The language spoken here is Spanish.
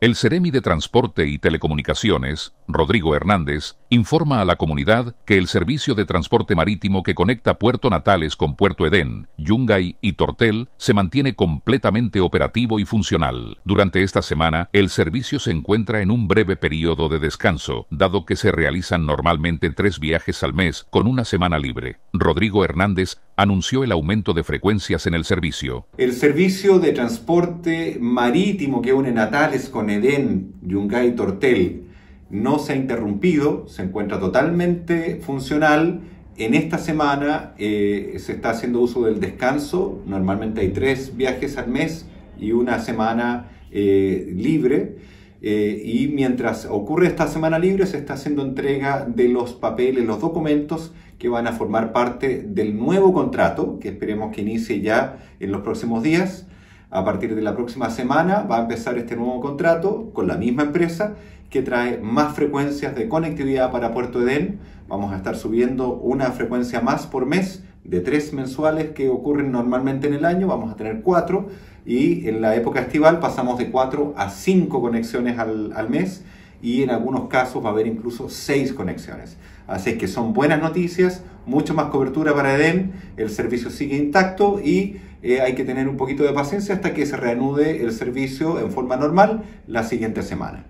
El Ceremi de Transporte y Telecomunicaciones, Rodrigo Hernández, informa a la comunidad que el servicio de transporte marítimo que conecta Puerto Natales con Puerto Edén, Yungay y Tortel se mantiene completamente operativo y funcional. Durante esta semana, el servicio se encuentra en un breve periodo de descanso, dado que se realizan normalmente tres viajes al mes con una semana libre. Rodrigo Hernández anunció el aumento de frecuencias en el servicio. El servicio de transporte marítimo que une Natales con Edén, Yungay y Tortel no se ha interrumpido, se encuentra totalmente funcional. En esta semana eh, se está haciendo uso del descanso, normalmente hay tres viajes al mes y una semana eh, libre. Eh, y mientras ocurre esta semana libre se está haciendo entrega de los papeles, los documentos que van a formar parte del nuevo contrato que esperemos que inicie ya en los próximos días. A partir de la próxima semana va a empezar este nuevo contrato con la misma empresa que trae más frecuencias de conectividad para Puerto Edén. Vamos a estar subiendo una frecuencia más por mes de tres mensuales que ocurren normalmente en el año, vamos a tener cuatro y en la época estival pasamos de cuatro a cinco conexiones al, mes y en algunos casos va a haber incluso seis conexiones. Así que son buenas noticias, mucho más cobertura para Edén, el servicio sigue intacto y eh, hay que tener un poquito de paciencia hasta que se reanude el servicio en forma normal la siguiente semana.